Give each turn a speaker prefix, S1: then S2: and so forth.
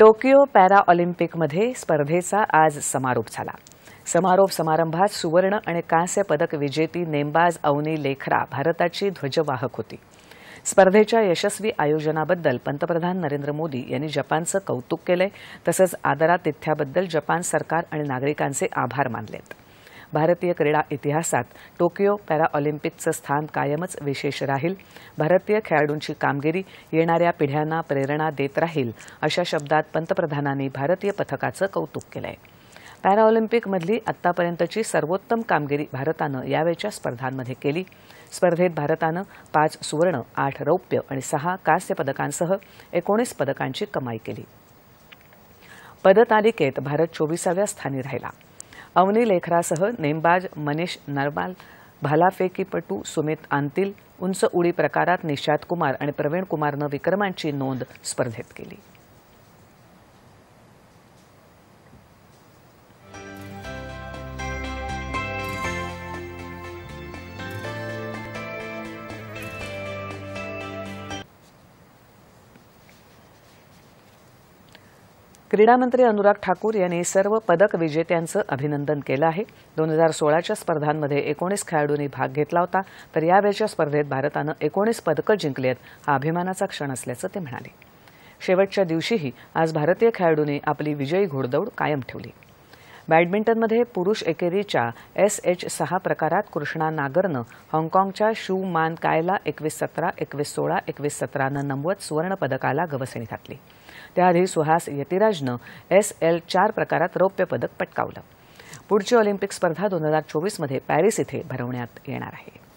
S1: Tokyo para ऑलिम्पिकमध्ये स्पर्धेचा आज समारोप झाला समारोप समारंभात सुवर्ण आणि कांस्य पदक विजेती नेमबाज अवनी लेखरा भारताची ध्वजवाहक होती स्पर्धेच्या यशस्वी आयोजनाबद्दल पंतप्रधान नरेंद्र मोदी यांनी जपानचं कौतुक केलं तसंच आदरातिथ्याबद्दल जपान सरकार आणि नागरिकांचे आभार मानलेत भारतीय क्रीडा इतिहासात टोकियो पॅरा ऑलिम्पिकचं स्थान कायमच विशेष राहील भारतीय खेळाडूंची कामगिरी येणाऱ्या पिढ्यांना प्रेरणा देत राहील अशा शब्दात पंतप्रधानांनी भारतीय पथकाचं कौतुक केलं आहे पॅरा ऑलिम्पिकमधली आत्तापर्यंतची सर्वोत्तम कामगिरी भारतानं यावेळच्या स्पर्धांमध्ये केली स्पर्धेत भारतानं पाच सुवर्ण आठ रौप्य आणि सहा कांस्य पदकांसह एकोणीस पदकांची कमाई केली पदतालिकेत भारत चोवीसाव्या स्थानी राहिला अवनी लेखरासह नेमबाज मनीष नरवाल भालाफेकीपटू सुमित आंतील उंच उडी प्रकारात निषाद कुमार आणि प्रवीण कुमारनं विक्रमांची नोंद स्पर्धेत केली क्रीडामंत्री अनुराग ठाकूर यांनी सर्व पदक विजेत्यांचं अभिनंदन केलं आहे दोन हजार सोळाच्या स्पर्धांमध्ये एकोणीस खेळाडूंनी भाग घेतला होता तर यावेळच्या स्पर्धेत भारतानं एकोणीस पदकं जिंकली हा अभिमानाचा क्षण असल्याचं ते म्हणाले शेवटच्या दिवशीही आज भारतीय खेळाडूंनी आपली विजयी घोडदौड कायम ठेवली बॅडमिंटनमध्ये पुरुष एकेरीच्या एस एच सहा प्रकारात कृष्णा नागरनं हाँगकाँगच्या शू मान कायला एकवीस सतरा एकवीस सोळा एकवीस सतरानं नमवत सुवर्णपदकाला गवसणी घातली त्याआधी सुहास यतिराजनं एस एल चार प्रकारात रौप्य पदक पटकावलं पुढची ऑलिम्पिक स्पर्धा दोन हजार चोवीसमध्ये पॅरिस इथे भरवण्यात येणार आहे